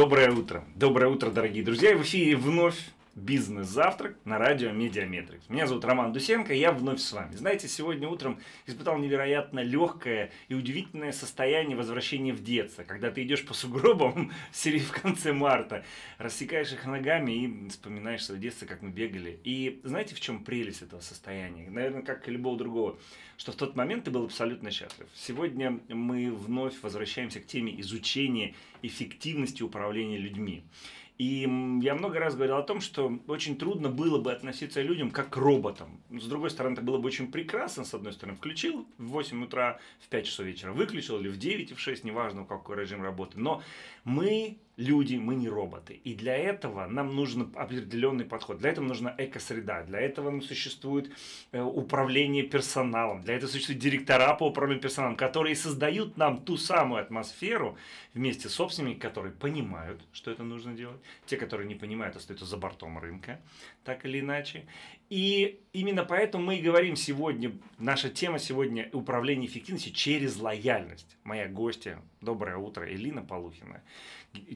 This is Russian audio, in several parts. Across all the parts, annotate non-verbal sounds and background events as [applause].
Доброе утро. Доброе утро, дорогие друзья. И в эфире вновь «Бизнес-завтрак» на радио «Медиаметрикс». Меня зовут Роман Дусенко, и я вновь с вами. Знаете, сегодня утром испытал невероятно легкое и удивительное состояние возвращения в детство, когда ты идешь по сугробам [laughs] в серии в конце марта, рассекаешь их ногами и вспоминаешь свое детство, как мы бегали. И знаете, в чем прелесть этого состояния? Наверное, как и любого другого, что в тот момент ты был абсолютно счастлив. Сегодня мы вновь возвращаемся к теме изучения эффективности управления людьми. И я много раз говорил о том, что очень трудно было бы относиться людям как к роботам. С другой стороны, это было бы очень прекрасно. С одной стороны, включил в 8 утра, в 5 часов вечера выключил, или в 9 и в 6, неважно, какой режим работы. Но мы люди, мы не роботы. И для этого нам нужен определенный подход. Для этого нужна экосреда, для этого нам существует э, управление персоналом, для этого существуют директора по управлению персоналом, которые создают нам ту самую атмосферу вместе с собственниками, которые понимают, что это нужно делать, те, которые не понимают, остаются а за бортом рынка, так или иначе. И именно поэтому мы и говорим сегодня, наша тема сегодня управление эффективностью через лояльность. Моя гостья, доброе утро, Элина Полухина,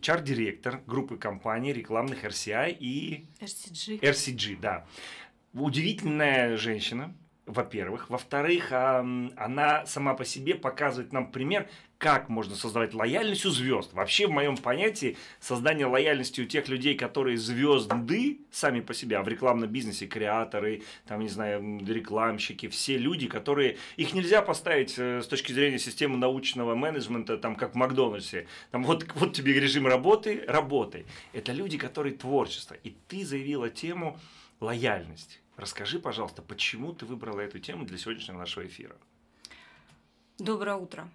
чар директор группы компаний рекламных RCI а и... RCG. RCG, да. Удивительная женщина, во-первых. Во-вторых, она сама по себе показывает нам пример, как можно создавать лояльность у звезд. Вообще, в моем понятии, создание лояльности у тех людей, которые звезды сами по себе, а в рекламном бизнесе креаторы, там, не знаю, рекламщики, все люди, которые... Их нельзя поставить э, с точки зрения системы научного менеджмента, там, как в Макдональдсе. Там, вот, вот тебе режим работы, работай. Это люди, которые творчество. И ты заявила тему лояльность Расскажи, пожалуйста, почему ты выбрала эту тему для сегодняшнего нашего эфира? Доброе утро.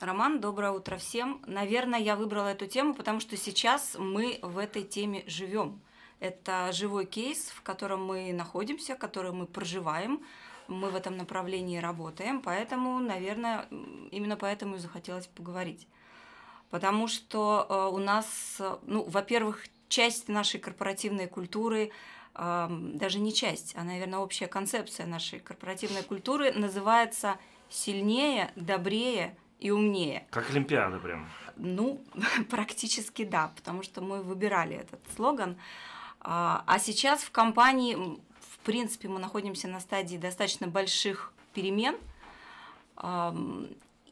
Роман, доброе утро всем. Наверное, я выбрала эту тему, потому что сейчас мы в этой теме живем. Это живой кейс, в котором мы находимся, который мы проживаем, мы в этом направлении работаем, поэтому, наверное, именно поэтому и захотелось поговорить. Потому что э, у нас, э, ну, во-первых, часть нашей корпоративной культуры даже не часть, а, наверное, общая концепция нашей корпоративной культуры называется «сильнее, добрее и умнее». Как Олимпиада прям. Ну, [laughs] практически да, потому что мы выбирали этот слоган. А, а сейчас в компании, в принципе, мы находимся на стадии достаточно больших перемен.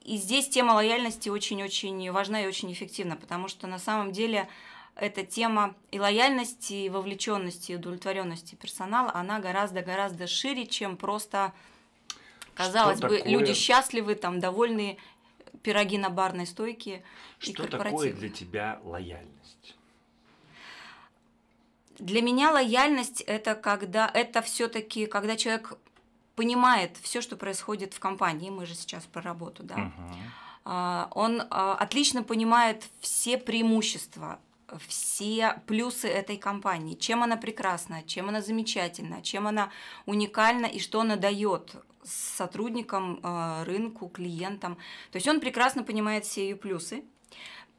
И здесь тема лояльности очень-очень важна и очень эффективна, потому что на самом деле эта тема и лояльности, и вовлеченности, и удовлетворенности персонала, она гораздо-гораздо шире, чем просто, казалось Что бы, такое... люди счастливы, там, довольны, пироги на барной стойке Что и корпоративы. такое для тебя лояльность? Для меня лояльность это когда это все-таки когда человек понимает все, что происходит в компании. Мы же сейчас про работу, да. Угу. Он а, отлично понимает все преимущества все плюсы этой компании, чем она прекрасна, чем она замечательна, чем она уникальна и что она дает сотрудникам, э, рынку, клиентам. То есть он прекрасно понимает все ее плюсы.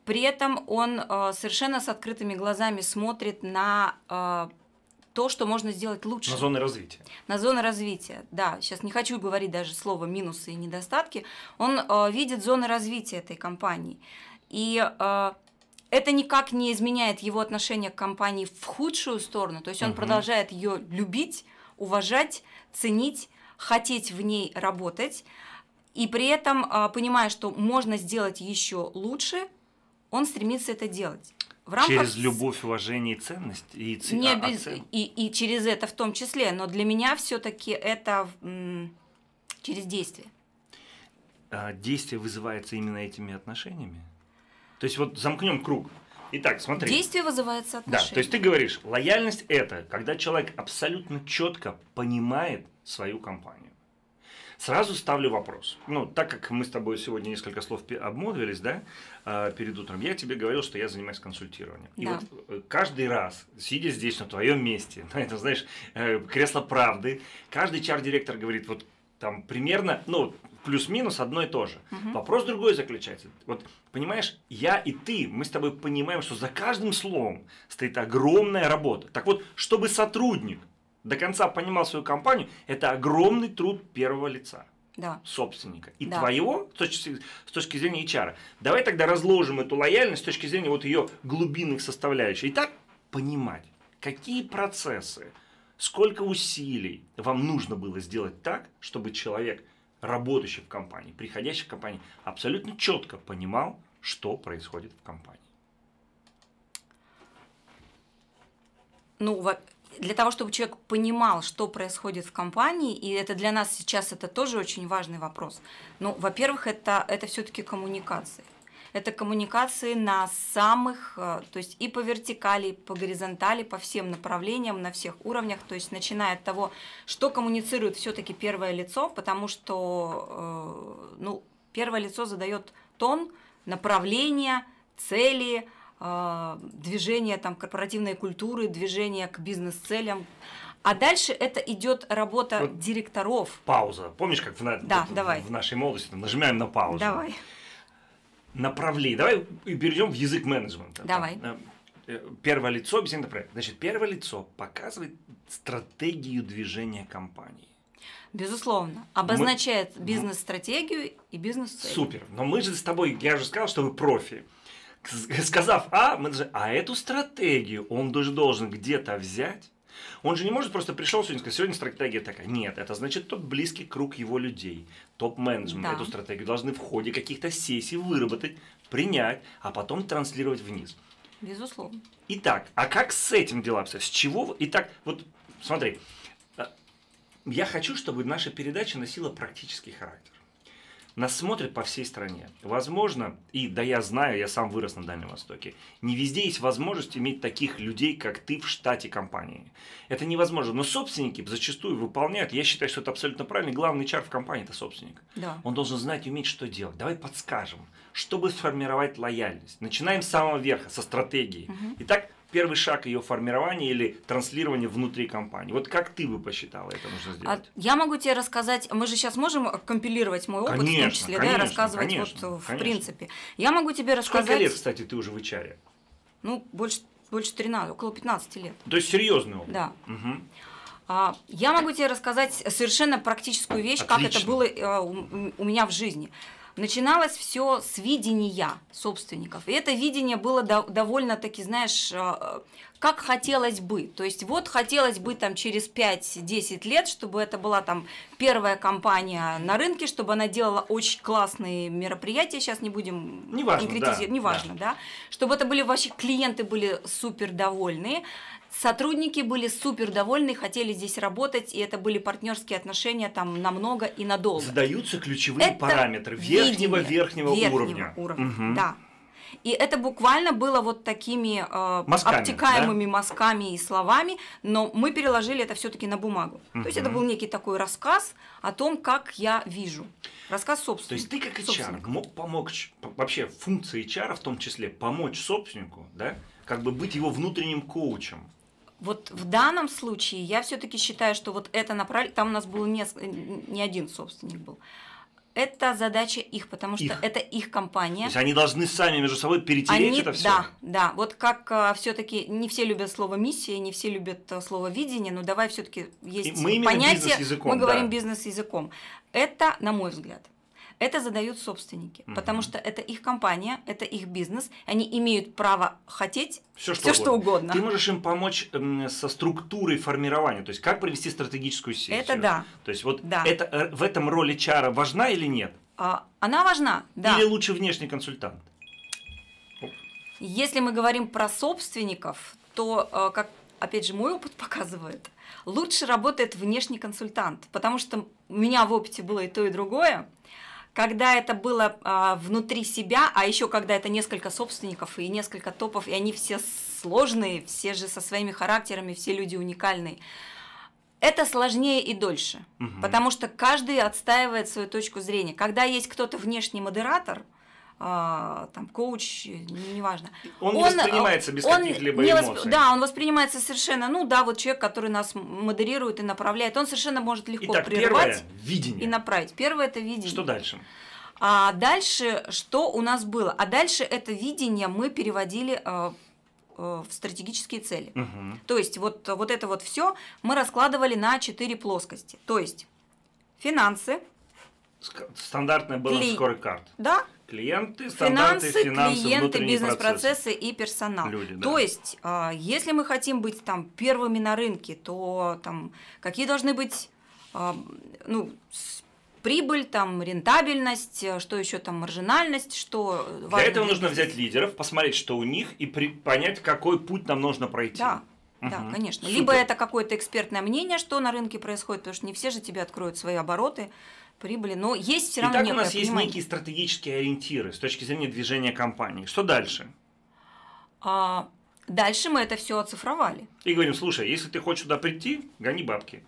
При этом он э, совершенно с открытыми глазами смотрит на э, то, что можно сделать лучше. На зоны развития. На зоны развития, да. Сейчас не хочу говорить даже слово минусы и недостатки. Он видит зоны развития этой компании. И это никак не изменяет его отношение к компании в худшую сторону. То есть он угу. продолжает ее любить, уважать, ценить, хотеть в ней работать. И при этом, а, понимая, что можно сделать еще лучше, он стремится это делать. В рамках... Через любовь, уважение и ценность и ц... не а, без... и, и через это в том числе. Но для меня все-таки это через действие. А, действие вызывается именно этими отношениями? То есть вот замкнем круг. Итак, смотри. Действие вызывает соотношение. Да, то есть ты говоришь, лояльность это, когда человек абсолютно четко понимает свою компанию. Сразу ставлю вопрос. Ну, так как мы с тобой сегодня несколько слов обмолвились, да, а, перед утром, я тебе говорил, что я занимаюсь консультированием. Да. И вот э, каждый раз, сидя здесь, на твоем месте, [laughs] на этом, знаешь, э, кресло правды, каждый чар-директор говорит, вот там примерно, ну, плюс-минус одно и то же. Угу. Вопрос другой заключается. Вот, понимаешь, я и ты, мы с тобой понимаем, что за каждым словом стоит огромная работа. Так вот, чтобы сотрудник до конца понимал свою компанию, это огромный труд первого лица. Да. собственника и да. твоего с точки, с точки зрения HR. Давай тогда разложим эту лояльность с точки зрения вот ее глубинных составляющих. Итак, понимать, какие процессы, сколько усилий вам нужно было сделать так, чтобы человек, работающий в компании, приходящий в компанию, абсолютно четко понимал, что происходит в компании? Ну, для того, чтобы человек понимал, что происходит в компании, и это для нас сейчас это тоже очень важный вопрос. Ну, во-первых, это, это все-таки коммуникации это коммуникации на самых, э, то есть и по вертикали, и по горизонтали, по всем направлениям, на всех уровнях, то есть начиная от того, что коммуницирует все-таки первое лицо, потому что э, ну, первое лицо задает тон, направление, цели, э, движение там, корпоративной культуры, движение к бизнес-целям. А дальше это идет работа вот директоров. Пауза. Помнишь, как в, да, вот, давай. в нашей молодости нажимаем на паузу. Давай направлений. Давай перейдем в язык менеджмента. Давай. Э, первое лицо, беседа проект. Значит, первое лицо показывает стратегию движения компании. Безусловно. Обозначает мы... бизнес-стратегию и бизнес-цель. Супер. Но мы же с тобой, я же сказал, что вы профи. Сказав А, мы даже, а эту стратегию он даже должен где-то взять он же не может просто пришел сегодня и сказать, сегодня стратегия такая. Нет, это значит тот близкий круг его людей, топ-менеджмент. Да. Эту стратегию должны в ходе каких-то сессий выработать, принять, а потом транслировать вниз. Безусловно. Итак, а как с этим дела обстоят? С чего? Итак, вот смотри, э, я хочу, чтобы наша передача носила практический характер. Нас смотрят по всей стране. Возможно, и да я знаю, я сам вырос на Дальнем Востоке, не везде есть возможность иметь таких людей, как ты в штате компании. Это невозможно. Но собственники зачастую выполняют, я считаю, что это абсолютно правильно, главный чар в компании – это собственник. Да. Он должен знать и уметь, что делать. Давай подскажем, чтобы сформировать лояльность. Начинаем с самого верха, со стратегии. Угу. Итак, первый шаг ее формирования или транслирования внутри компании. Вот как ты бы посчитала это нужно а сделать? А, я могу тебе рассказать, мы же сейчас можем компилировать мой опыт, конечно, в том числе, конечно, да, рассказывать конечно, вот э, в принципе. Я могу тебе рассказать... Сколько лет, кстати, ты уже в HR? Ну, больше, больше 13, около 15 лет. То есть серьезный опыт? Да. Угу. Я могу тебе рассказать совершенно практическую вещь, Отлично. как это было э, у меня в жизни начиналось все с видения собственников. И это видение было довольно-таки, знаешь, э, как хотелось бы. То есть вот хотелось бы там через 5-10 лет, чтобы это была там первая компания на рынке, чтобы она делала очень классные мероприятия, сейчас не будем не важно, да, неважно, да. да, чтобы это были ваши клиенты были супер довольные, Сотрудники были супер довольны, хотели здесь работать, и это были партнерские отношения там намного и надолго. Задаются ключевые это параметры верхнего, верхнего, верхнего уровня. уровня угу. Да. И это буквально было вот такими э, мазками, обтекаемыми да? мазками и словами, но мы переложили это все-таки на бумагу. Угу. То есть это был некий такой рассказ о том, как я вижу. Рассказ собственника. То есть ты как HR мог помочь, вообще функции HR в том числе, помочь собственнику, да, как бы быть его внутренним коучем вот в данном случае я все-таки считаю, что вот это направление, там у нас был не, не один собственник был. Это задача их, потому что их. это их компания. То есть они должны сами между собой перетереть они, это все. Да, да. Вот как а, э, все-таки не все любят слово миссия, не все любят а, слово видение, но давай все-таки есть И мы понятие. Мы говорим да. бизнес языком. Это, на мой взгляд, это задают собственники, угу. потому что это их компания, это их бизнес, они имеют право хотеть все, что, угодно. что угодно. Ты можешь им помочь эм, со структурой формирования, то есть как провести стратегическую сеть. Это да. То есть вот да. это, э, в этом роли чара важна или нет? А, она важна, да. Или лучше внешний консультант? Если мы говорим про собственников, то, э, как опять же мой опыт [laughs] показывает, лучше работает внешний консультант, потому что у меня в опыте было и то, и другое когда это было а, внутри себя, а еще когда это несколько собственников и несколько топов, и они все сложные, все же со своими характерами, все люди уникальные. Это сложнее и дольше, угу. потому что каждый отстаивает свою точку зрения. Когда есть кто-то внешний модератор, а, там, коуч, э, неважно. Он, он не воспринимается без каких-либо эмоций. Восп... Да, он воспринимается совершенно, ну да, вот человек, который нас модерирует и направляет, он совершенно может легко Итак, прервать первое, видение. и направить. Первое – это видение. Что дальше? А дальше что у нас было? А дальше это видение мы переводили э, э, в стратегические цели. Угу. То есть вот, вот это вот все мы раскладывали на четыре плоскости. То есть финансы. Стандартная баланс-скорый карт. Да, Клиенты, стандарты, финансы, клиенты, бизнес-процессы и персонал. Люди, да. То есть, а, если мы хотим быть там первыми на рынке, то там какие должны быть а, ну, прибыль, там, рентабельность, э, что еще там, маржинальность, что... Для важно... этого нужно взять лидеров, посмотреть, что у них, и при... понять, какой путь нам нужно пройти. Да. Угу. Да, конечно. Супер. Либо это какое-то экспертное мнение, что на рынке происходит, потому что не все же тебе откроют свои обороты прибыли, но есть все равно Итак, некое у нас понимание. есть некие стратегические ориентиры с точки зрения движения компании. Что дальше? А, дальше мы это все оцифровали. И говорим, слушай, если ты хочешь туда прийти, гони бабки.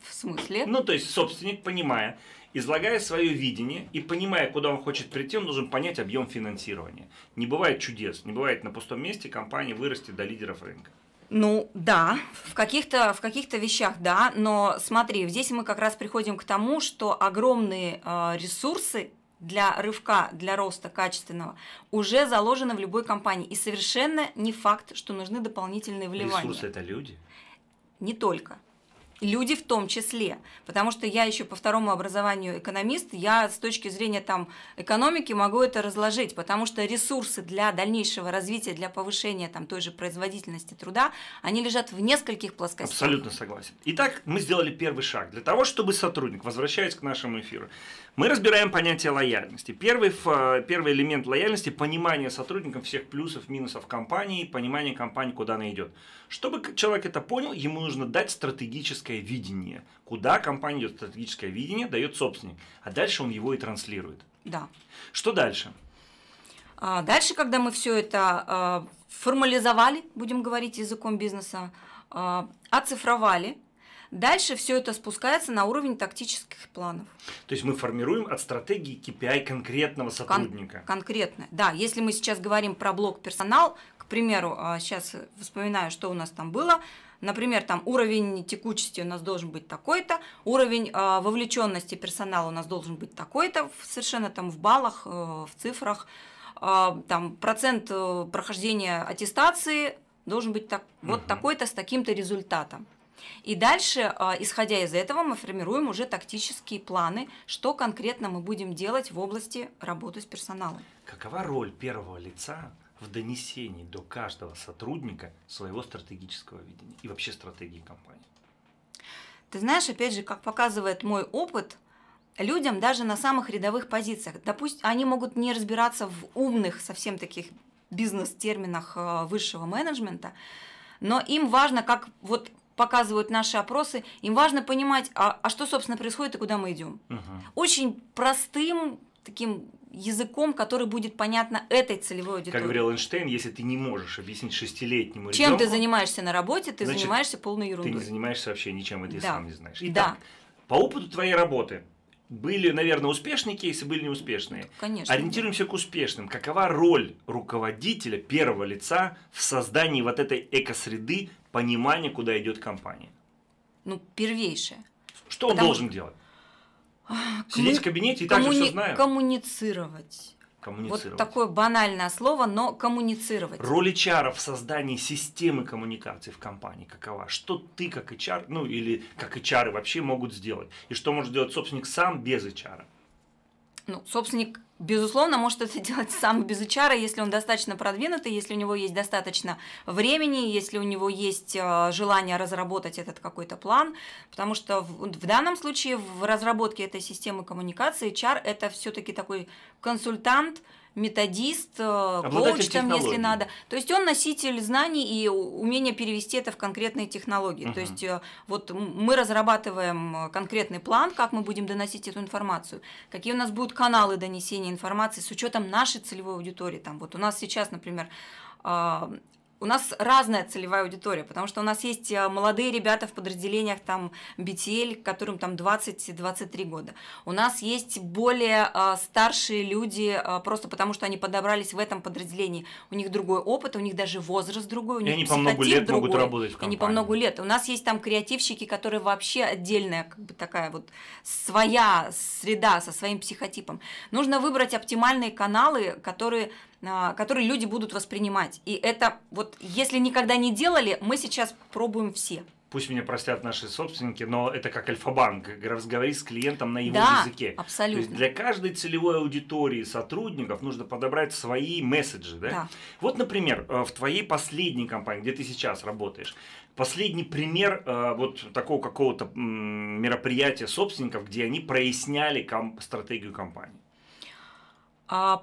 В смысле? Ну, то есть собственник, понимая, излагая свое видение и понимая, куда он хочет прийти, он должен понять объем финансирования. Не бывает чудес, не бывает на пустом месте компания вырасти до лидеров рынка. Ну да, в каких-то в каких-то вещах да, но смотри, здесь мы как раз приходим к тому, что огромные э, ресурсы для рывка, для роста качественного уже заложены в любой компании и совершенно не факт, что нужны дополнительные вливания. Ресурсы это люди. Не только люди в том числе, потому что я еще по второму образованию экономист, я с точки зрения там экономики могу это разложить, потому что ресурсы для дальнейшего развития, для повышения там той же производительности труда, они лежат в нескольких плоскостях. Абсолютно согласен. Итак, мы сделали первый шаг для того, чтобы сотрудник, возвращаясь к нашему эфиру, мы разбираем понятие лояльности. Первый, первый элемент лояльности – понимание сотрудникам всех плюсов, минусов компании, понимание компании, куда она идет. Чтобы человек это понял, ему нужно дать стратегическое стратегическое видение. Куда компания идет стратегическое видение, дает собственник, а дальше он его и транслирует. Да. Что дальше? А дальше, когда мы все это а, формализовали, будем говорить языком бизнеса, а, оцифровали, Дальше все это спускается на уровень тактических планов. То есть мы формируем от стратегии KPI а конкретного сотрудника. Кон- конкретно, да. Если мы сейчас говорим про блок персонал, примеру, сейчас а, вспоминаю, что у нас там было. Например, там уровень текучести у нас должен быть такой-то, уровень э, а, вовлеченности персонала у нас должен быть такой-то, совершенно там в баллах, э, в цифрах, э, там процент э, прохождения аттестации должен быть так, угу. вот такой-то с таким-то результатом. И дальше, э, исходя из этого, мы формируем уже тактические планы, что конкретно мы будем делать в области работы с персоналом. Какова роль первого лица в донесении до каждого сотрудника своего стратегического видения и вообще стратегии компании. Ты знаешь, опять же, как показывает мой опыт, людям даже на самых рядовых позициях, допустим, они могут не разбираться в умных совсем таких бизнес-терминах э, высшего менеджмента, но им важно, как вот показывают наши опросы, им важно понимать, а, а что, собственно, происходит и куда мы идем. Угу. Очень простым таким языком, который будет понятно этой целевой аудитории. Как говорил Эйнштейн, если ты не можешь объяснить шестилетнему ребенку, Чем ты занимаешься на работе, ты значит, занимаешься полной ерундой. Ты не занимаешься вообще ничем, это ты да. сам не знаешь. Итак, да. по опыту твоей работы, были, наверное, успешные кейсы, были неуспешные. Конечно. Ориентируемся к успешным. Какова роль руководителя первого лица в создании вот этой экосреды, понимания, куда идет компания? Ну, первейшее. Что Потому он должен делать? Сидеть в кабинете и так же все знаем. Коммуницировать. Коммуницировать. Вот такое банальное слово, но коммуницировать. Роль HR в создании системы коммуникации в компании какова? Что ты как HR, ну или как HR вообще могут сделать? И что может делать собственник сам без HR? ну, собственник, безусловно, может это [laughs] делать сам без HR, если он достаточно продвинутый, если у него есть достаточно времени, если у него есть э, желание разработать этот какой-то план, потому что в, в данном случае в разработке этой системы коммуникации HR – это все-таки такой консультант – методист, э, коуч там, если надо. То есть он носитель знаний и умение перевести это в конкретные технологии. Угу. То есть э, вот мы разрабатываем э, конкретный план, как мы будем доносить эту информацию, какие у нас будут каналы донесения информации с учетом нашей целевой аудитории. Там вот у нас сейчас, например, у нас разная целевая аудитория, потому что у нас есть э, молодые ребята в подразделениях там BTL, которым там 20-23 года. У нас есть более э, старшие люди, э, просто потому что они подобрались в этом подразделении. У них другой опыт, у них даже возраст другой, у них и они по много лет другой, могут работать в компании. Они по много лет. У нас есть там креативщики, которые вообще отдельная, как бы такая вот своя среда со своим психотипом. Нужно выбрать оптимальные каналы, которые а, которые люди будут воспринимать. И это вот, если никогда не делали, мы сейчас пробуем все пусть меня простят наши собственники, но это как Альфа-банк, разговори с клиентом на его да, языке. абсолютно. То есть для каждой целевой аудитории сотрудников нужно подобрать свои месседжи. Да? Да. Вот, например, э, в твоей последней компании, где ты сейчас работаешь, последний пример э, вот такого какого-то мероприятия собственников, где они проясняли ком- стратегию компании. А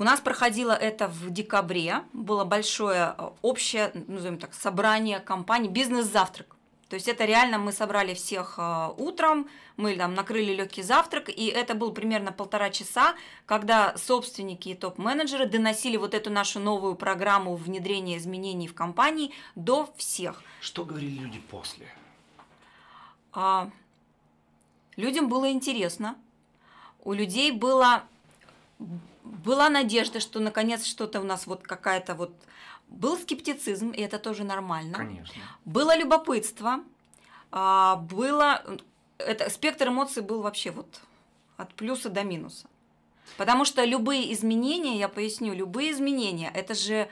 у нас проходило это в декабре, было большое э, общее, назовем так, собрание компаний, бизнес-завтрак. То есть это реально мы собрали всех э, утром, мы там накрыли легкий завтрак, и это было примерно полтора часа, когда собственники и топ-менеджеры доносили вот эту нашу новую программу внедрения изменений в компании до всех. Что говорили люди после? А, людям было интересно, у людей было была надежда, что наконец что-то у нас вот какая-то вот... Был скептицизм, и это тоже нормально. Конечно. Было любопытство, а, было... Это, спектр эмоций был вообще вот от плюса до минуса. Потому что любые изменения, я поясню, любые изменения, это же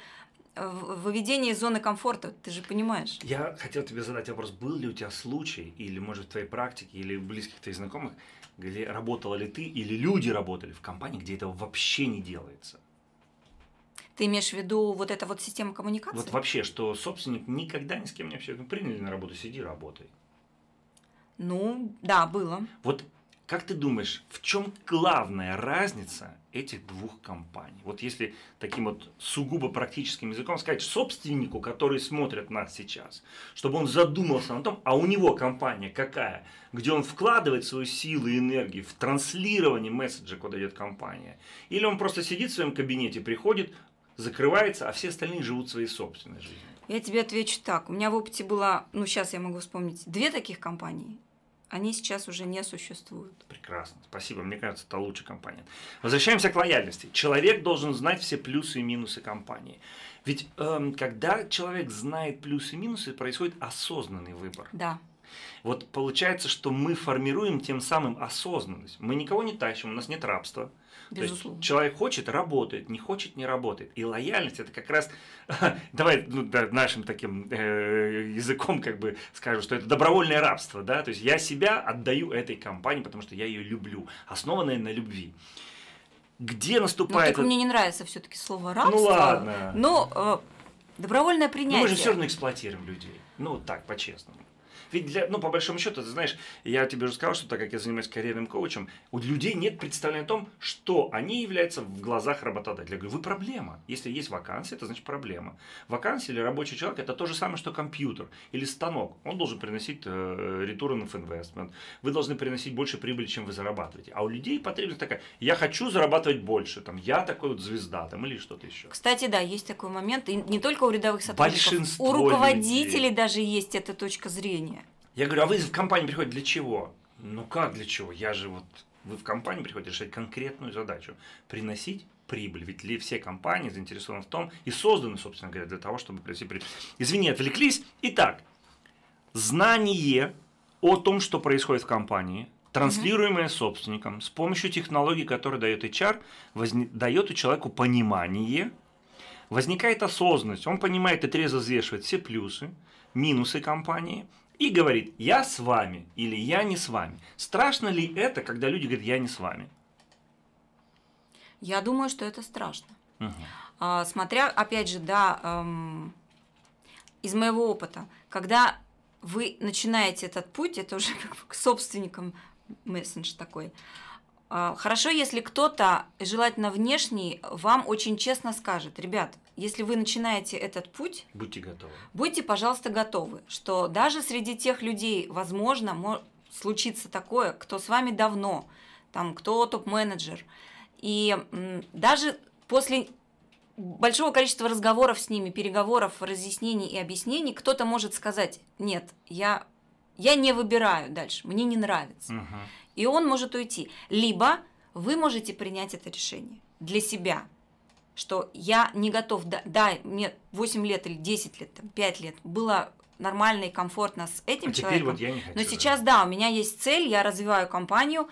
э, выведение из зоны комфорта, ты же понимаешь. Я хотел тебе задать вопрос, был ли у тебя случай, или, может, в твоей практике, или у близких твоих знакомых, где работала ли ты или люди работали в компании, где это вообще не делается. Ты имеешь в виду вот эта вот система коммуникации? Вот вообще, что собственник никогда ни с кем не общается. Ну, приняли на работу, сиди, работай. Ну, да, было. Вот как ты думаешь, в чем главная разница этих двух компаний? Вот если таким вот сугубо практическим языком сказать собственнику, который смотрит нас сейчас, чтобы он задумался о том, а у него компания какая, где он вкладывает свою силу и энергию в транслирование месседжа, куда идет компания, или он просто сидит в своем кабинете, приходит, закрывается, а все остальные живут своей собственной жизнью. Я тебе отвечу так. У меня в опыте было, ну сейчас я могу вспомнить, две таких компании они сейчас уже не существуют. Прекрасно. Спасибо. Мне кажется, это лучшая компания. Возвращаемся к лояльности. Человек должен знать все плюсы и минусы компании. Ведь эм, когда человек знает плюсы и минусы, происходит осознанный выбор. Да. Вот получается, что мы формируем тем самым осознанность. Мы никого не тащим, у нас нет рабства. То есть человек хочет, работает, не хочет, не работает. И лояльность это как раз, [laughs] давай ну, да, нашим таким э, языком как бы скажу, что это добровольное рабство, да, то есть я себя отдаю этой компании, потому что я ее люблю, основанное на любви. Где ну, наступает? Ну, так мне не нравится все-таки слово рабство. Ну ладно. Но э, добровольное принятие. Ну, мы же все равно эксплуатируем людей. Ну так по честному. Ведь, для, ну, по большому счету, ты знаешь, я тебе уже сказал, что так как я занимаюсь карьерным коучем, у людей нет представления о том, что они являются в глазах работодателя. Я говорю, вы проблема. Если есть вакансия, это значит проблема. Вакансия или рабочий человек – это то же самое, что компьютер или станок. Он должен приносить э, return of investment. Вы должны приносить больше прибыли, чем вы зарабатываете. А у людей потребность такая, я хочу зарабатывать больше, там, я такой вот звезда, там, или что-то еще. Кстати, да, есть такой момент, и не только у рядовых сотрудников, Большинство у руководителей людей. даже есть эта точка зрения. Я говорю, а вы в компанию приходите для чего? Ну как для чего? Я же вот, вы в компанию приходите решать конкретную задачу, приносить прибыль. Ведь ли все компании заинтересованы в том и созданы, собственно говоря, для того, чтобы приносить прибыль. Извини, отвлеклись. Итак, знание о том, что происходит в компании, транслируемое mm-hmm. собственником с помощью технологий, которые дает HR, возне... дает человеку понимание, возникает осознанность, он понимает и трезво взвешивает все плюсы, минусы компании, и говорит «я с вами» или «я не с вами». Страшно ли это, когда люди говорят «я не с вами»? Я думаю, что это страшно. Угу. смотря, опять же, да, эм, из моего опыта, когда вы начинаете этот путь, это уже [laughs] как к собственникам мессендж такой. А, хорошо, если кто-то, желательно внешний, вам очень честно скажет, ребят, если вы начинаете этот путь, будьте готовы. Будьте, пожалуйста, готовы, что даже среди тех людей, возможно, может случиться такое, кто с вами давно, там, кто топ-менеджер. И даже после большого количества разговоров с ними, переговоров, разъяснений и объяснений, кто-то может сказать, нет, я, я не выбираю дальше, мне не нравится. Угу. И он может уйти. Либо вы можете принять это решение для себя – что я не готов, да, да мне 8 лет или 10 лет, там, 5 лет было нормально и комфортно с этим а человеком. вот я не хочу, но сейчас, да. да, у меня есть цель, я развиваю компанию,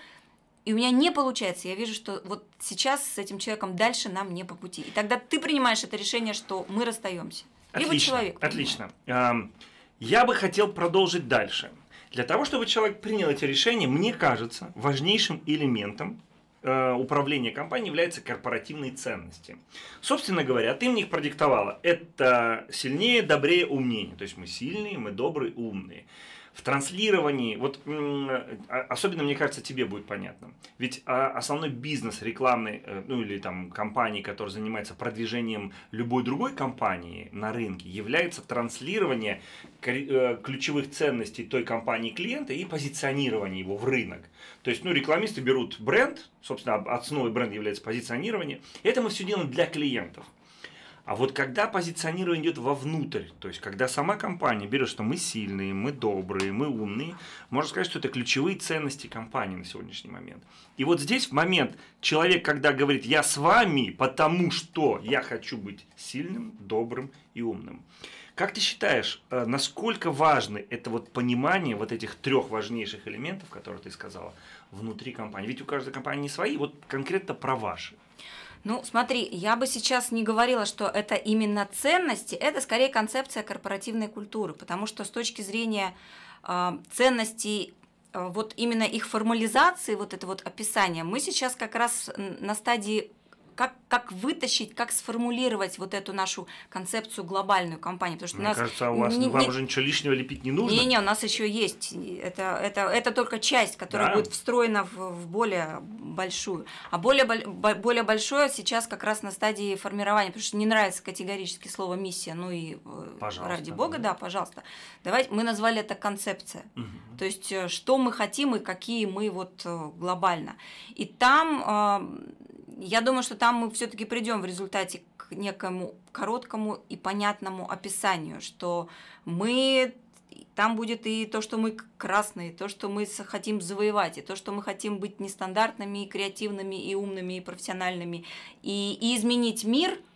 и у меня не получается. Я вижу, что вот сейчас с этим человеком дальше нам не по пути. И тогда ты принимаешь это решение, что мы расстаемся. Отлично, Либо человек. Отлично. Я бы хотел продолжить дальше. Для того, чтобы человек принял эти решения, мне кажется, важнейшим элементом Э, управления компанией являются корпоративные ценности. Собственно говоря, ты мне их продиктовала. Это сильнее, добрее, умнее. То есть мы сильные, мы добрые, умные в транслировании, вот а, особенно, мне кажется, тебе будет понятно. Ведь а, основной бизнес рекламной, э, ну или там компании, которая занимается продвижением любой другой компании на рынке, является транслирование э, ключевых ценностей той компании клиента и позиционирование его в рынок. То есть, ну, рекламисты берут бренд, собственно, основой бренда является позиционирование. Это мы все делаем для клиентов. А вот когда позиционирование идет вовнутрь, то есть когда сама компания берет, что мы сильные, мы добрые, мы умные, можно сказать, что это ключевые ценности компании на сегодняшний момент. И вот здесь в момент человек, когда говорит «я с вами, потому что я хочу быть сильным, добрым и умным». Как ты считаешь, э, насколько важно это вот понимание вот этих трех важнейших элементов, которые ты сказала, внутри компании? Ведь у каждой компании свои, вот конкретно про ваши. Ну, смотри, я бы сейчас не говорила, что это именно ценности, это скорее концепция корпоративной культуры, потому что с точки зрения э, ценностей а, вот именно их формализации, вот это вот описание, мы сейчас как раз на стадии как, как вытащить, как сформулировать вот эту нашу концепцию глобальную компанию. Потому что Мне у нас кажется, а у вас, не, вам не, уже ничего лишнего лепить не нужно. Не-не, у нас еще есть. Это, это, это только часть, которая да. будет встроена в, в более большую. А более, более большое сейчас как раз на стадии формирования, потому что не нравится категорически слово «миссия», ну и э, пожалуйста, ради бога, да. да, пожалуйста. Давайте, мы назвали это концепция. Угу. То есть, э, что мы хотим и какие мы вот э, глобально. И там я думаю, что там мы все-таки придем в результате к некому короткому и понятному описанию, что мы там будет и то, что мы красные, то, что мы хотим завоевать, и то, что мы хотим быть нестандартными, и креативными, и умными, и профессиональными, и, и изменить мир –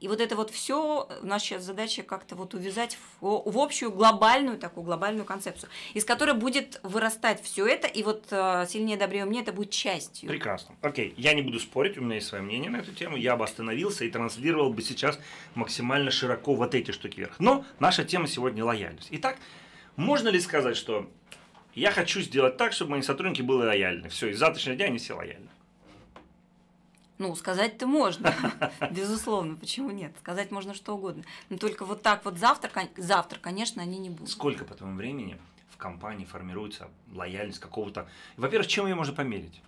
и вот это вот все, э, наша сейчас задача как-то вот увязать в, в общую глобальную такую глобальную концепцию, из которой будет вырастать все это, и вот э, сильнее, добрее мне это будет частью. Прекрасно. Окей, я не буду спорить, у меня есть свое мнение на эту тему, я бы остановился и транслировал бы сейчас максимально широко вот эти штуки вверх. Но наша тема сегодня лояльность. Итак, можно ли сказать, что я хочу сделать так, чтобы мои сотрудники были лояльны? Все, из завтрашнего дня они все лояльны. Ну, сказать-то можно, [laughs] безусловно, почему нет? Сказать можно что угодно. Но только вот так вот завтра, завтра, конечно, они не будут. Сколько по тому времени в компании формируется лояльность какого-то... Во-первых, чем ее можно померить?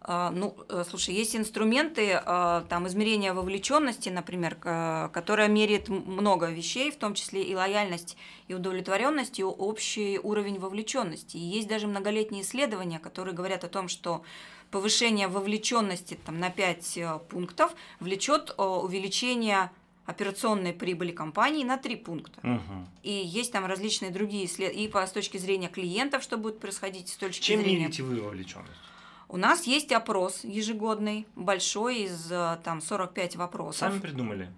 А, ну, э, слушай, есть инструменты а, там измерения вовлеченности, например, которая меряет много вещей, в том числе и лояльность, и удовлетворенность, и общий уровень вовлеченности. И есть даже многолетние исследования, которые говорят о том, что повышение вовлеченности там, на 5 э, пунктов влечет э, увеличение операционной прибыли компании на 3 пункта. Угу. И есть там различные другие исследования, и по, с точки зрения клиентов, что будет происходить, с точки Чем зрения... Чем мерите вы вовлеченность? У нас есть опрос ежегодный, большой, из э, там 45 вопросов. Сами придумали?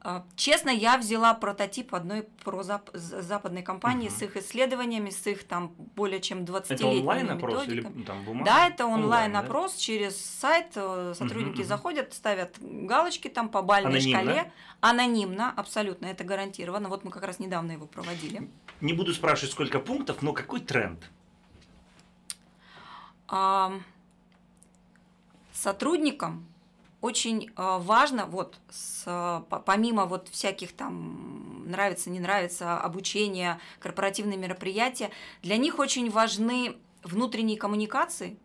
А, честно, я взяла прототип одной про зап западной компании угу. с их исследованиями, с их там более чем 20-летними методиками. Или, там, бумага? Да, это онлайн-опрос да? через сайт. Э, сотрудники угу, заходят, ставят галочки там по бальной анонимно. шкале. Анонимно, абсолютно, это гарантированно. Вот мы как раз недавно его проводили. Не буду спрашивать, сколько пунктов, но какой тренд? А, сотрудникам очень э, важно, вот, с, э, помимо вот всяких там нравится, не нравится, обучения, корпоративные мероприятия, для них очень важны внутренние коммуникации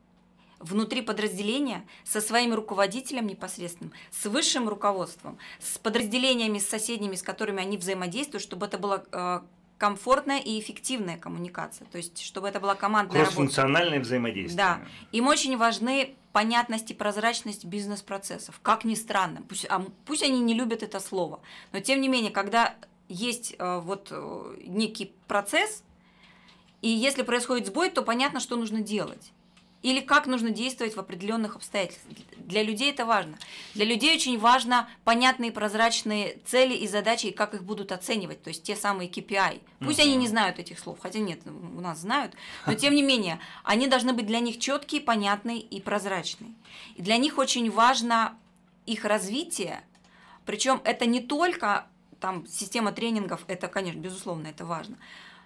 внутри подразделения со своим руководителем непосредственным, с высшим руководством, с подразделениями, с соседними, с которыми они взаимодействуют, чтобы это было э, комфортная и эффективная коммуникация, то есть чтобы это была командная работа. функциональное взаимодействие. Да, им очень важны понятность и прозрачность бизнес-процессов, как ни странно, пусть, а, пусть они не любят это слово, но тем не менее, когда есть э, вот э, некий процесс, и если происходит сбой, то понятно, что нужно делать или как нужно действовать в определенных обстоятельствах. Для людей это важно. Для людей очень важно понятные прозрачные цели и задачи, и как их будут оценивать, то есть те самые KPI. Пусть угу. они не знают этих слов, хотя нет, ну, у нас знают, но тем не менее, они должны быть для них четкие, понятные и прозрачные. И для них очень важно их развитие, причем это не только там система тренингов, это, конечно, безусловно, это важно,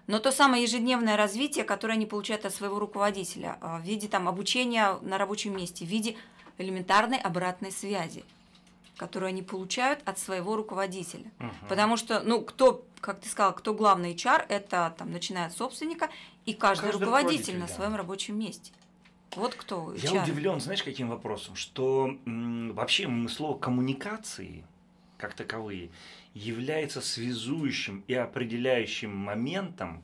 но то самое ежедневное развитие, которое они получают от своего руководителя а, в виде там, обучения на рабочем месте, в виде элементарной обратной связи, которую они получают от своего руководителя. Угу. Потому что, ну, кто, как ты сказал, кто главный HR, это там, начиная от собственника и каждый, каждый руководитель, руководитель на да. своем рабочем месте. Вот кто. HR. Я удивлен, знаешь, каким вопросом, что вообще мы слово коммуникации как таковые является связующим и определяющим моментом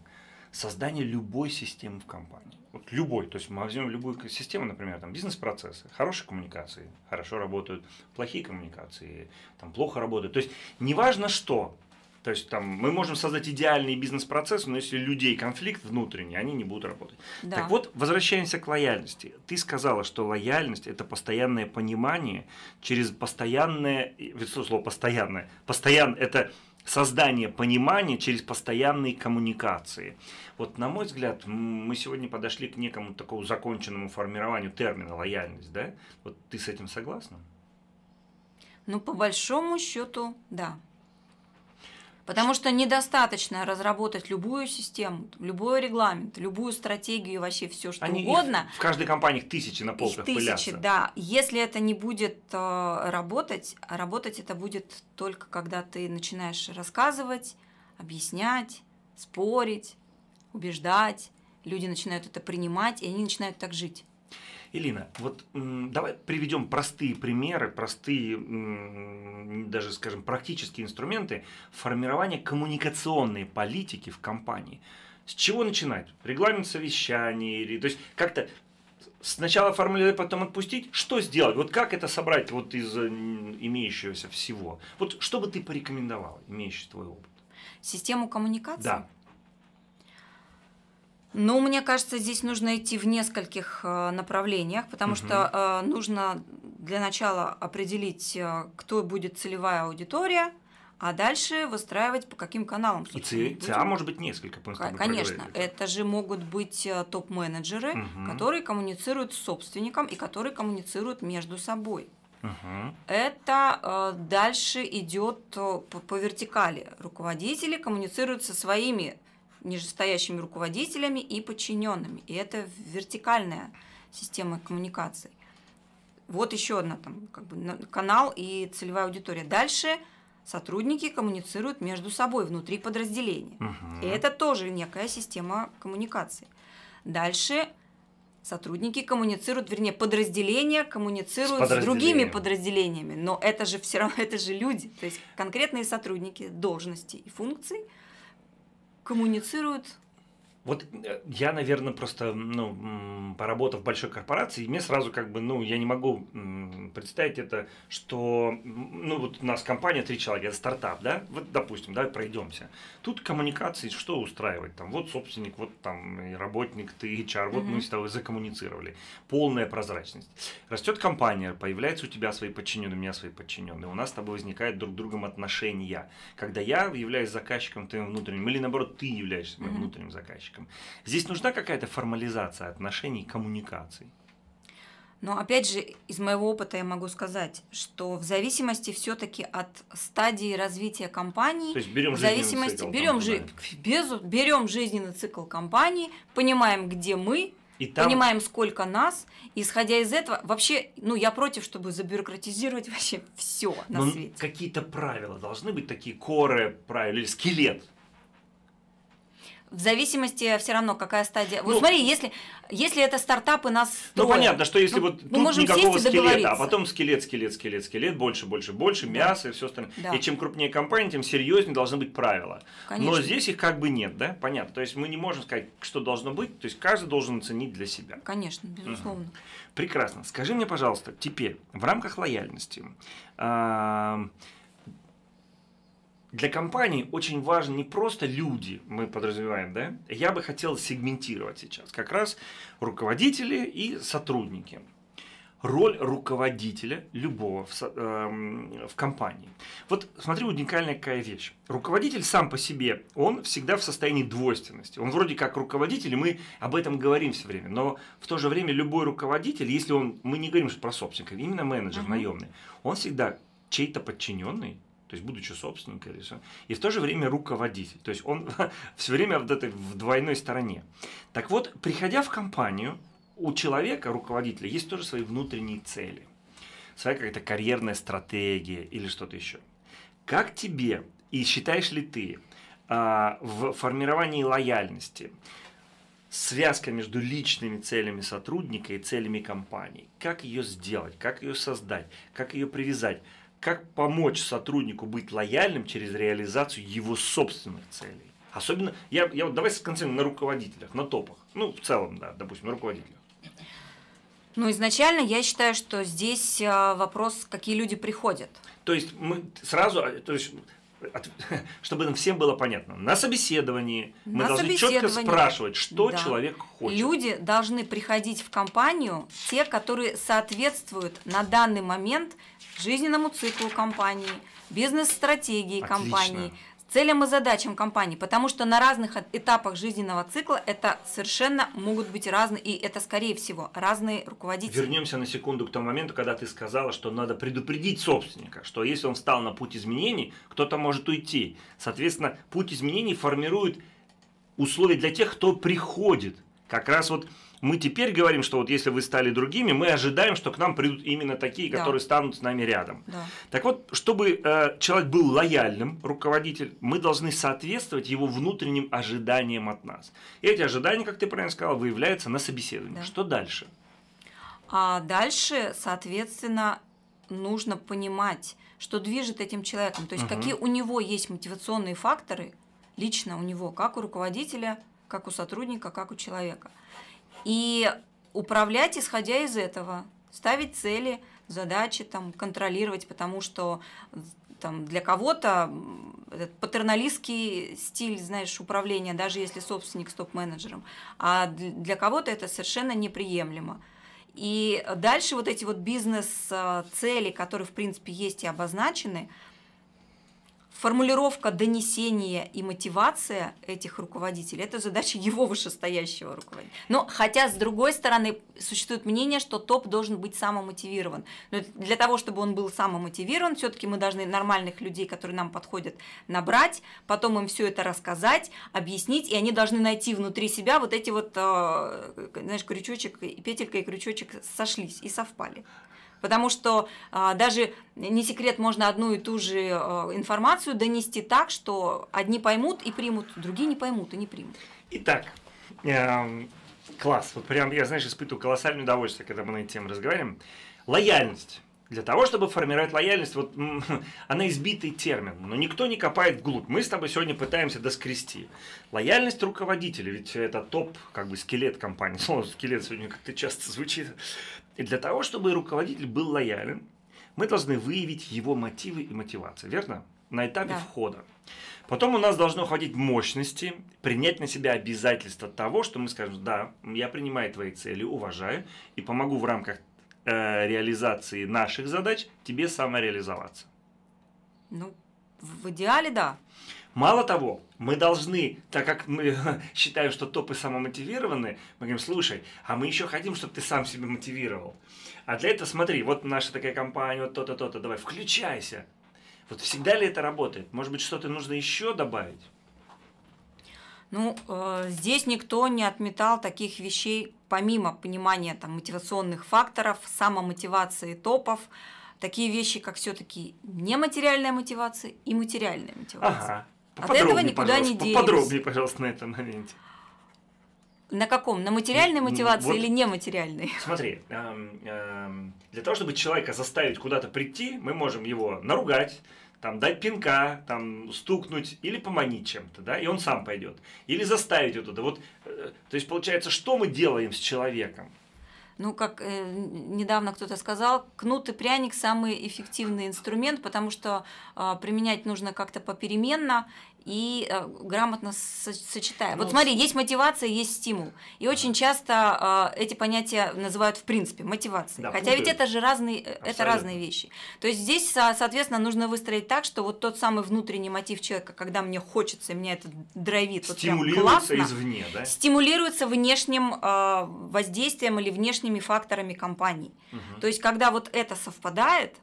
создания любой системы в компании. Вот любой, то есть мы возьмем любую систему, например, там бизнес-процессы, хорошие коммуникации, хорошо работают, плохие коммуникации, там плохо работают. То есть неважно что, то есть там мы можем создать идеальный бизнес-процесс, но если людей конфликт внутренний, они не будут работать. Да. Так вот, возвращаемся к лояльности. Ты сказала, что лояльность это постоянное понимание через постоянное, ведь слово постоянное, постоянно это создание понимания через постоянные коммуникации. Вот, на мой взгляд, мы сегодня подошли к некому такому законченному формированию термина лояльность, да? Вот ты с этим согласна? Ну, по большому счету, да. Потому что недостаточно разработать любую систему, любой регламент, любую стратегию и вообще все что Они угодно. В каждой компании тысячи на полках тысячи, пылятся. да. Если это не будет э, работать, а работать это будет только когда ты начинаешь рассказывать, объяснять, спорить, убеждать. Люди начинают это принимать, и они начинают так жить. Элина, вот давай приведем простые примеры, простые, даже, скажем, практические инструменты формирования коммуникационной политики в компании. С чего начинать? Регламент совещаний, или, то есть как-то сначала формулировать, потом отпустить? Что сделать? Вот как это собрать вот из э, имеющегося всего? Вот что бы ты порекомендовал, имеющий твой опыт? Систему коммуникации? Да. Ну, мне кажется, здесь нужно идти в нескольких э, направлениях, потому угу. что э, нужно для начала определить, э, кто будет целевая аудитория, а дальше выстраивать по каким каналам. И ЦА может быть несколько просто. Конечно, это же могут быть топ-менеджеры, угу. которые коммуницируют с собственником и которые коммуницируют между собой. Угу. Это э, дальше идет по, по вертикали. Руководители коммуницируют со своими нижестоящими руководителями и подчиненными. И это вертикальная система коммуникаций. Вот еще одна там как бы канал и целевая аудитория. Дальше сотрудники коммуницируют между собой внутри подразделения. Угу. И это тоже некая система коммуникаций. Дальше сотрудники коммуницируют, вернее, подразделения коммуницируют с, с другими подразделениями, но это же все равно, [laughs] это же люди, то есть конкретные сотрудники должности и функций – коммуницируют вот э, я, наверное, просто, ну, поработав в большой корпорации, мне сразу как бы, ну, я не могу представить это, что, ну, вот у нас компания три человека, это стартап, да, вот, допустим, да, пройдемся. Тут коммуникации что устраивать, там, вот собственник, вот там и работник, ты HR, вот mm-hmm. мы с тобой закоммуницировали. Полная прозрачность. Растет компания, появляются у тебя свои подчиненные, у меня свои подчиненные, у нас с тобой возникают друг с другом отношения. Когда я являюсь заказчиком ты внутренним, или наоборот, ты являешься моим mm-hmm. внутренним заказчиком заказчиком. Здесь нужна какая-то формализация отношений, коммуникаций. Но опять же, из моего опыта я могу сказать, что в зависимости все-таки от стадии развития компании, То есть берем в зависимости цикл, берем, жи- без, берем жизненный цикл компании, понимаем, где мы, и там... понимаем, сколько нас, исходя из этого, вообще, ну, я против, чтобы забюрократизировать [laughs] вообще все на Но свете. Какие-то правила должны быть такие коры правила или скелет в зависимости все равно, какая стадия. Ну, вот смотри, если, если это стартапы нас строят, Ну, понятно, что если ну, вот тут можем никакого скелета, а потом скелет, скелет, скелет, скелет, больше, больше, больше, да. мясо и все остальное. Да. И чем крупнее компания, тем серьезнее должны быть правила. Конечно. Но здесь их как бы нет, да? Понятно. То есть мы не можем сказать, что должно быть, то есть каждый должен оценить для себя. Конечно, безусловно. Угу. Прекрасно. Скажи мне, пожалуйста, теперь в рамках лояльности. Э для компании очень важно не просто люди, мы подразумеваем, да? Я бы хотел сегментировать сейчас как раз руководители и сотрудники. Роль руководителя любого в, э, в компании. Вот смотри, уникальная какая вещь. Руководитель сам по себе, он всегда в состоянии двойственности. Он вроде как руководитель, и мы об этом говорим все время. Но в то же время любой руководитель, если он, мы не говорим про собственников, именно менеджер uh-huh. наемный, он всегда чей-то подчиненный, то есть будучи собственником, и в то же время руководитель. То есть он [laughs] все время в этой в двойной стороне. Так вот, приходя в компанию, у человека, руководителя, есть тоже свои внутренние цели, своя какая-то карьерная стратегия или что-то еще. Как тебе и считаешь ли ты а, в формировании лояльности связка между личными целями сотрудника и целями компании? Как ее сделать? Как ее создать? Как ее привязать? как помочь сотруднику быть лояльным через реализацию его собственных целей. Особенно, я, я вот давай сконцентрируем на руководителях, на топах. Ну, в целом, да, допустим, на руководителях. Ну, изначально я считаю, что здесь э, вопрос, какие люди приходят. То есть мы сразу, а, то есть, от, [laughs] чтобы нам всем было понятно, на собеседовании на мы должны четко спрашивать, что да. человек хочет. Люди должны приходить в компанию, те, которые соответствуют на данный момент – жизненному циклу компании, бизнес-стратегии компании, целям и задачам компании, потому что на разных этапах жизненного цикла это совершенно могут быть разные, и это, скорее всего, разные руководители. Вернемся на секунду к тому моменту, когда ты сказала, что надо предупредить собственника, что если он встал на путь изменений, кто-то может уйти. Соответственно, путь изменений формирует условия для тех, кто приходит. Как раз вот мы теперь говорим, что вот если вы стали другими, мы ожидаем, что к нам придут именно такие, да. которые станут с нами рядом. Да. Так вот, чтобы э, человек был лояльным, руководитель, мы должны соответствовать его внутренним ожиданиям от нас. И эти ожидания, как ты правильно сказал, выявляются на собеседовании. Да. Что дальше? А дальше, соответственно, нужно понимать, что движет этим человеком, то есть угу. какие у него есть мотивационные факторы лично у него, как у руководителя, как у сотрудника, как у человека – и управлять, исходя из этого, ставить цели, задачи, там, контролировать, потому что там, для кого-то этот патерналистский стиль, знаешь, управления, даже если собственник с топ-менеджером, а для кого-то это совершенно неприемлемо. И дальше вот эти вот бизнес-цели, а, которые, в принципе, есть и обозначены – формулировка донесения и мотивация этих руководителей – это задача его вышестоящего руководителя. Но хотя, с другой стороны, существует мнение, что топ должен быть самомотивирован. Но для того, чтобы он был самомотивирован, все-таки мы должны нормальных людей, которые нам подходят, набрать, потом им все это рассказать, объяснить, и они должны найти внутри себя вот эти вот, э, знаешь, крючочек, петелька и крючочек сошлись и совпали. Потому что а, даже не секрет, можно одну и ту же а, информацию донести так, что одни поймут и примут, другие не поймут и не примут. Итак, э, класс. Вот прям я, знаешь, испытываю колоссальное удовольствие, когда мы на эти темы разговариваем. Лояльность. Для того, чтобы формировать лояльность, вот [laughs] она избитый термин, но никто не копает вглубь. Мы с тобой сегодня пытаемся доскрести. Лояльность руководителя, ведь это топ, как бы скелет компании. [laughs] Слово скелет сегодня как-то часто звучит. И для того, чтобы руководитель был лоялен, мы должны выявить его мотивы и мотивации, верно? На этапе да. входа. Потом у нас должно хватить мощности принять на себя обязательства того, что мы скажем, да, я принимаю твои цели, уважаю и помогу в рамках э, реализации наших задач тебе самореализоваться. Ну, в идеале да. Мало того, мы должны, так как мы [laughs] считаем, что топы самомотивированы, мы говорим, слушай, а мы еще хотим, чтобы ты сам себя мотивировал. А для этого смотри, вот наша такая компания, вот то-то, то-то, давай, включайся. Вот всегда ли это работает? Может быть, что-то нужно еще добавить? Ну, э, здесь никто не отметал таких вещей, помимо понимания там, мотивационных факторов, самомотивации топов, такие вещи, как все-таки нематериальная мотивация и материальная мотивация. Ага. А От этого никуда не денешься. Подробнее, пожалуйста, на этом моменте. На каком? На материальной ну, мотивации вот, или нематериальной? [laughs] Смотри, эм, эм, для того, чтобы человека заставить куда-то прийти, мы можем его наругать, там, дать пинка, там, стукнуть или поманить чем-то, да, и он сам пойдет. Или заставить его туда. Вот, э, то есть, получается, что мы делаем с человеком? Ну, как э, недавно кто-то сказал, кнут и пряник самый эффективный инструмент, потому что э, применять нужно как-то попеременно, и э, грамотно со- сочетаем. Ну, вот смотри, есть мотивация, есть стимул. И очень часто э, эти понятия называют в принципе мотивацией. Да, Хотя путают. Ну ведь это же разные, э, это разные вещи. То есть здесь, соответственно, нужно выстроить так, что вот тот самый внутренний мотив человека, когда мне хочется, меня это драйвит, стимулируется вот классно, извне, да? Стимулируется внешним э, воздействием или внешними факторами компании. Угу. То есть когда вот это совпадает,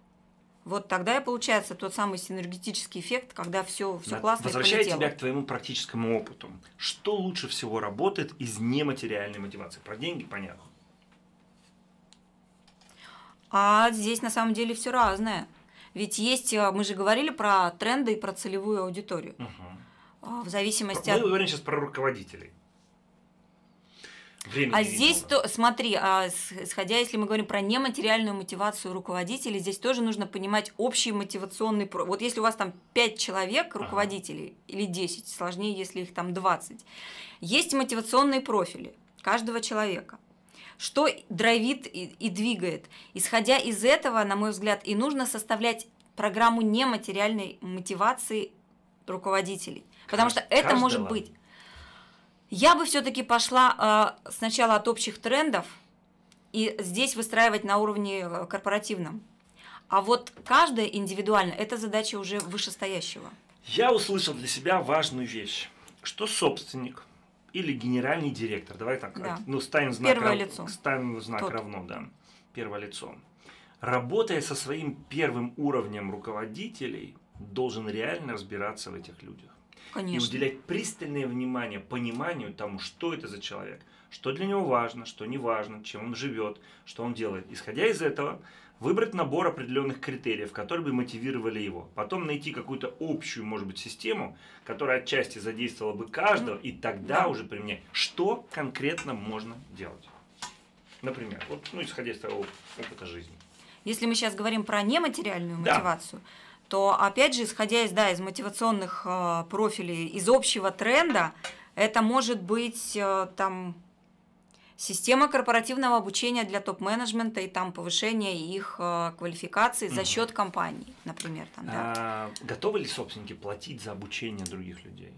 вот тогда и получается тот самый синергетический эффект, когда все, все да. классно. Возвращая тебя к твоему практическому опыту, что лучше всего работает из нематериальной мотивации? Про деньги понятно. А здесь на самом деле все разное. Ведь есть, э, мы же говорили про тренды и про целевую аудиторию. Угу. В зависимости Мы от... Мы говорим сейчас про руководителей. Времени а здесь много. то, смотри, а, сходя, если мы говорим про нематериальную мотивацию руководителей, здесь тоже нужно понимать общий мотивационный... про. Вот если у вас там 5 человек руководителей, ага. или 10, сложнее, если их там 20, есть мотивационные профили каждого человека что драйвит и, и двигает. Исходя из этого, на мой взгляд, и нужно составлять программу нематериальной мотивации руководителей. Потому Кажд... что это каждого. может быть я бы все-таки пошла а, сначала от общих трендов и здесь выстраивать на уровне э, корпоративном. А вот каждая индивидуально – это задача уже вышестоящего. Я услышал для себя важную вещь, что собственник или генеральный директор, давай так, да. ну ставим знак, Первое рав... лицо. Ставим знак равно, да, первое лицо. Работая со своим первым уровнем руководителей, должен реально разбираться в этих людях. Конечно. И уделять пристальное внимание пониманию тому, что это за человек, что для него важно, что не важно, чем он живет, что он делает. Исходя из этого, выбрать набор определенных критериев, которые бы мотивировали его. Потом найти какую-то общую, может быть, систему, которая отчасти задействовала бы каждого, и тогда да. уже применять, что конкретно можно делать. Например, вот, ну, исходя из того опыта жизни. Если мы сейчас говорим про нематериальную да. мотивацию, то опять же, исходя из, да, из мотивационных э, профилей, из общего тренда, это может быть э, там система корпоративного обучения для топ-менеджмента и там повышение их э, квалификации за счет компании, например. Там, да. а, готовы ли собственники платить за обучение других людей?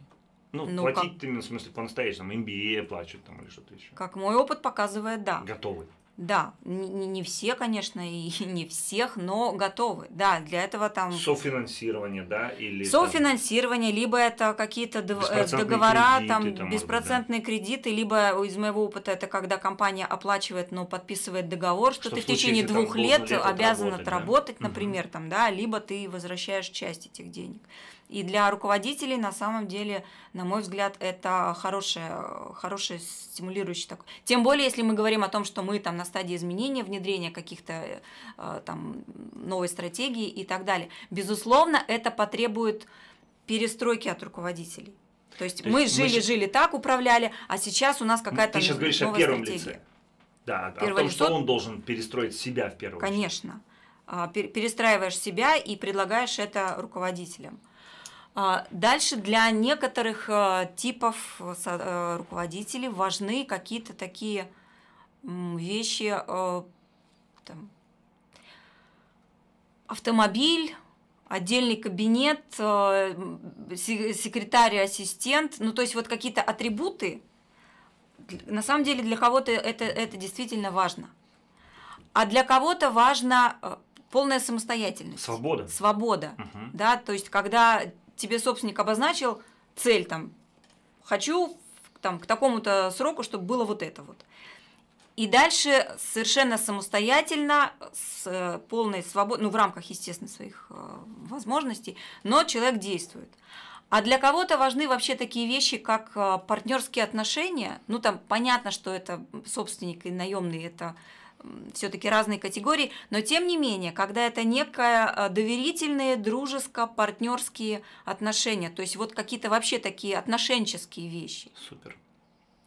Ну, ну платить, как... именно ну, в смысле, по-настоящему, MBA плачут там или что-то еще. Как мой опыт показывает, да. Готовы. Да, не, все, конечно, и [laughs] не всех, но готовы. Да, для этого там... Софинансирование, да? Или Софинансирование, там... либо это какие-то э, договора, кредиты, там, там беспроцентные быть, да. кредиты, либо из моего опыта это когда компания оплачивает, но подписывает договор, что, что ты в, в течение двух лет, лет обязан отработать, отработать например, угу. там, да, либо ты возвращаешь часть этих денег. И для руководителей, на самом деле, на мой взгляд, это хорошее, хорошее стимулирующее такое. Тем более, если мы говорим о том, что мы там на стадии изменения, внедрения каких-то э, там новой стратегии и так далее. Безусловно, это потребует перестройки от руководителей. То есть, То мы жили-жили жили так, управляли, а сейчас у нас какая-то новая стратегия. Ты сейчас говоришь о первом стратегии. лице. Да, о том, лицо... что он должен перестроить себя в первую Конечно. очередь. Конечно. А, перестраиваешь себя и предлагаешь это руководителям. А, дальше для некоторых э, типов э, э, руководителей важны какие-то такие вещи, там, автомобиль, отдельный кабинет, секретарь ассистент, ну то есть вот какие-то атрибуты, на самом деле для кого-то это, это действительно важно. А для кого-то важно полная самостоятельность. Свобода. Свобода. Угу. Да, то есть, когда тебе собственник обозначил цель там, хочу там, к такому-то сроку, чтобы было вот это вот. И дальше совершенно самостоятельно, с э, полной свободой, ну, в рамках, естественно, своих э, возможностей, но человек действует. А для кого-то важны вообще такие вещи, как э, партнерские отношения. Ну, там понятно, что это собственник и наемный, это все-таки разные категории, но тем не менее, когда это некое э, доверительные, дружеско-партнерские отношения, то есть вот какие-то вообще такие отношенческие вещи. Супер.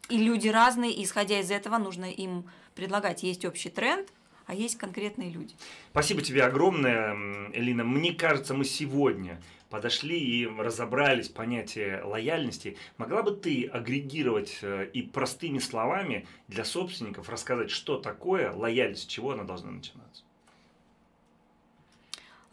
И люди разные, и исходя из этого нужно им предлагать. Есть общий тренд, а есть конкретные люди. Спасибо тебе огромное, Элина. Мне кажется, мы сегодня подошли и разобрались понятие лояльности, могла бы ты агрегировать э, и простыми словами для собственников рассказать, что такое лояльность, с чего она должна начинаться?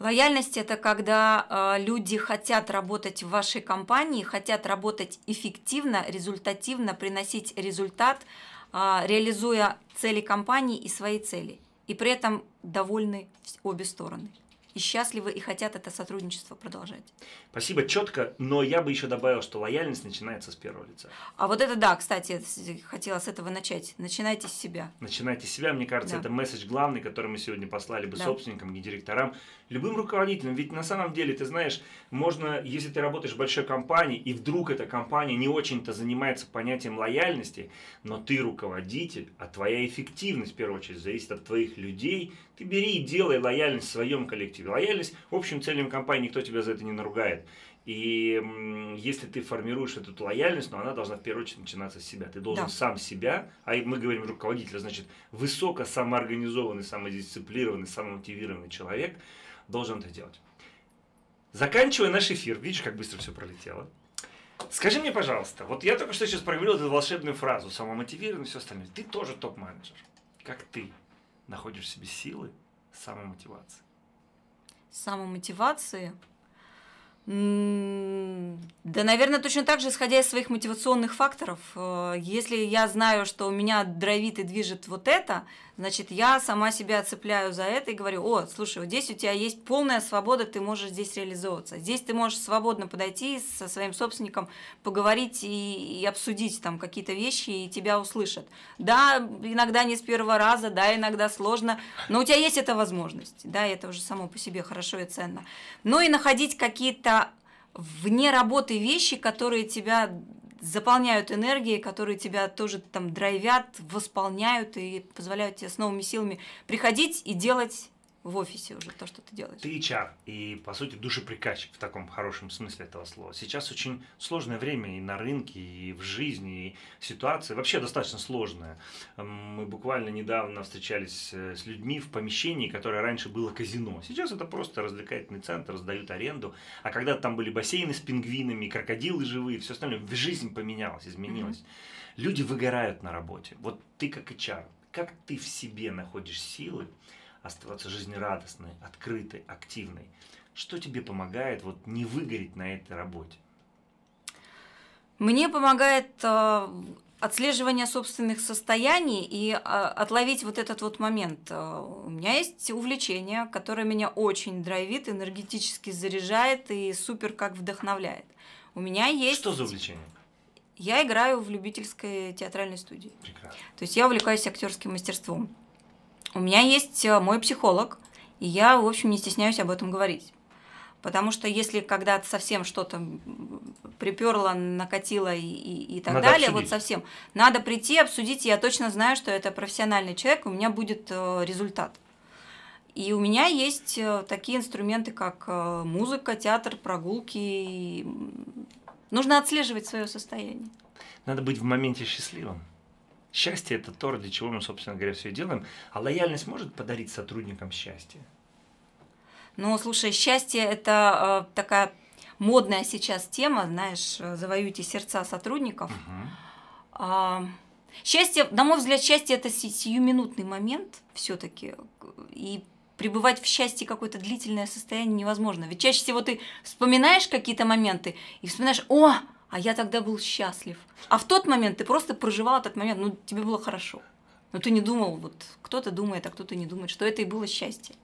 Лояльность это когда э, люди хотят работать в вашей компании, хотят работать эффективно, результативно, приносить результат, э, реализуя цели компании и свои цели. И при этом довольны обе стороны и счастливы, и хотят это сотрудничество продолжать. Спасибо, четко, но я бы еще добавил, что лояльность начинается с первого лица. А вот это да, кстати, хотела с этого начать. Начинайте с себя. Начинайте с себя, мне кажется, да. это месседж главный, который мы сегодня послали бы да. собственникам, и директорам, любым руководителям. Ведь на самом деле, ты знаешь, можно, если ты работаешь в большой компании, и вдруг эта компания не очень-то занимается понятием лояльности, но ты руководитель, а твоя эффективность, в первую очередь, зависит от твоих людей, ты бери и делай лояльность в своем коллективе тебе лояльность. общем, целям компании никто тебя за это не наругает. И если ты формируешь эту лояльность, но ну, она должна в первую очередь начинаться с себя. Ты должен да. сам себя, а мы говорим руководителя, значит, высоко самоорганизованный, самодисциплированный, самомотивированный человек должен это делать. Заканчивая наш эфир, видишь, как быстро все пролетело. Скажи мне, пожалуйста, вот я только что сейчас проговорил эту волшебную фразу, самомотивированный, все остальное. Ты тоже топ-менеджер. Как ты находишь в себе силы самомотивации? самомотивации. Да, наверное, точно так же, исходя из своих мотивационных факторов. Э, если я знаю, что у меня драйвит и движет вот это, Значит, я сама себя цепляю за это и говорю, о, слушай, вот здесь у тебя есть полная свобода, ты можешь здесь реализовываться. Здесь ты можешь свободно подойти со своим собственником, поговорить и, и обсудить там какие-то вещи, и тебя услышат. Да, иногда не с первого раза, да, иногда сложно, но у тебя есть эта возможность, да, и это уже само по себе хорошо и ценно. Ну и находить какие-то вне работы вещи, которые тебя заполняют энергией, которые тебя тоже там драйвят, восполняют и позволяют тебе с новыми силами приходить и делать в офисе уже то, что ты делаешь. Ты HR и, по сути, душеприказчик в таком хорошем смысле этого слова. Сейчас очень сложное время и на рынке, и в жизни, и ситуация вообще достаточно сложная. Мы буквально недавно встречались э, с людьми в помещении, которое раньше было казино. Сейчас это просто развлекательный центр, сдают аренду. А когда там были бассейны с пингвинами, крокодилы живые, все остальное, в жизнь поменялась, изменилась. Mm-hmm. Люди выгорают на работе. Вот ты как HR, как ты в себе находишь силы, оставаться жизнерадостной, открытой, активной. Что тебе помогает вот не выгореть на этой работе? Мне помогает э, отслеживание собственных состояний и э, отловить вот этот вот момент. Э, у меня есть увлечение, которое меня очень драйвит, энергетически заряжает и супер как вдохновляет. У меня есть... Что за увлечение? Я играю в любительской театральной студии. Прекрасно. То есть я увлекаюсь актерским мастерством. У меня есть э, мой психолог, и я, в общем, не стесняюсь об этом говорить. Потому что если когда-то совсем что-то приперло, накатило и, и, и так надо далее, обсудить. вот совсем, надо прийти, обсудить, я точно знаю, что это профессиональный человек, у меня будет э, результат. И у меня есть э, такие инструменты, как музыка, театр, прогулки. Нужно отслеживать свое состояние. Надо быть в моменте счастливым. Счастье – это то, ради чего мы, собственно говоря, все и делаем. А лояльность может подарить сотрудникам счастье? Ну, слушай, счастье – это э, такая модная сейчас тема, знаешь, э, завоюйте сердца сотрудников. Угу. А, счастье, на мой взгляд, счастье – это сиюминутный момент все таки И пребывать в счастье какое-то длительное состояние невозможно. Ведь чаще всего ты вспоминаешь какие-то моменты и вспоминаешь, о, а я тогда был счастлив. А в тот момент ты просто проживал этот момент, ну, тебе было хорошо. Но ты не думал, вот кто-то думает, а кто-то не думает, что это и было счастье.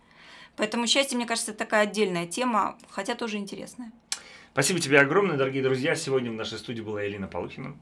Поэтому счастье, мне кажется, такая отдельная тема, хотя тоже интересная. Спасибо тебе огромное, дорогие друзья. Сегодня в нашей студии была Элина Полухина.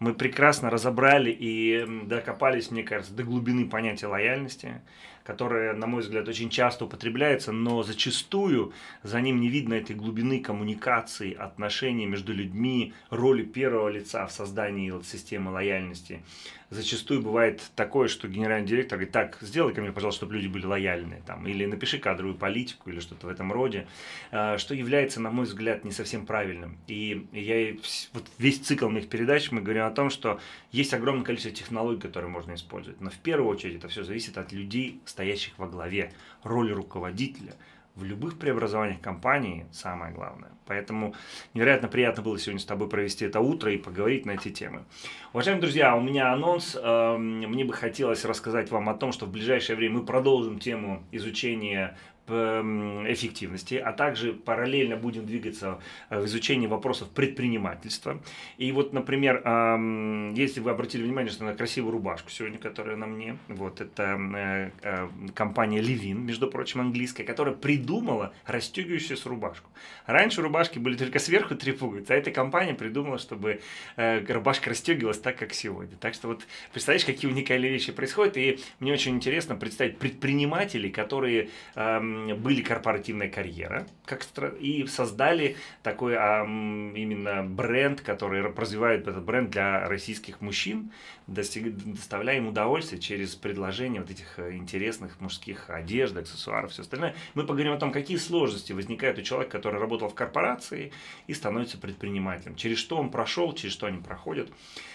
Мы прекрасно разобрали и докопались, мне кажется, до глубины понятия лояльности которое, на мой взгляд, очень часто употребляется, но зачастую за ним не видно этой глубины коммуникации, отношений между людьми, роли первого лица в создании системы лояльности. Зачастую бывает такое, что генеральный директор говорит, так, сделай ко мне, пожалуйста, чтобы люди были лояльны, там, или напиши кадровую политику, или что-то в этом роде, э, что является, на мой взгляд, не совсем правильным. И я вот весь цикл моих передач мы говорим о том, что есть огромное количество технологий, которые можно использовать, но в первую очередь это все зависит от людей, стоящих во главе, роль руководителя в любых преобразованиях компании самое главное. Поэтому невероятно приятно было сегодня с тобой провести это утро и поговорить на эти темы. Уважаемые друзья, у меня анонс. Эм, мне бы хотелось рассказать вам о том, что в ближайшее время мы продолжим тему изучения Эм, эффективности, а также параллельно будем двигаться э, в изучении вопросов предпринимательства. И вот, например, эм, если вы обратили внимание, что на красивую рубашку сегодня, которая на мне, вот это э, э, компания Levin, между прочим, английская, которая придумала расстегивающуюся рубашку. Раньше рубашки были только сверху три пуговицы, а эта компания придумала, чтобы рубашка расстегивалась так, как сегодня. Так что вот представляешь, какие уникальные вещи происходят, и мне очень интересно представить предпринимателей, которые эм, были корпоративная карьера как и создали такой а, именно бренд, который развивает этот бренд для российских мужчин, достиг, доставляя им удовольствие через предложение вот этих э, интересных мужских одежд, аксессуаров, все остальное. Мы поговорим о том, какие сложности возникают у человека, который работал в корпорации и становится предпринимателем, через что он прошел, через что они проходят.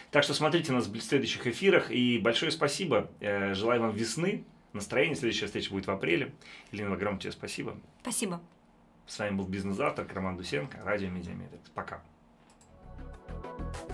Так что смотрите нас в следующих эфирах и большое спасибо. Э, желаю вам весны, настроение. Следующая встреча будет в апреле. Елена, огромное тебе спасибо. Спасибо. С вами был Бизнес Завтрак, Роман Дусенко, Радио Медиамедрикс. Пока. thank you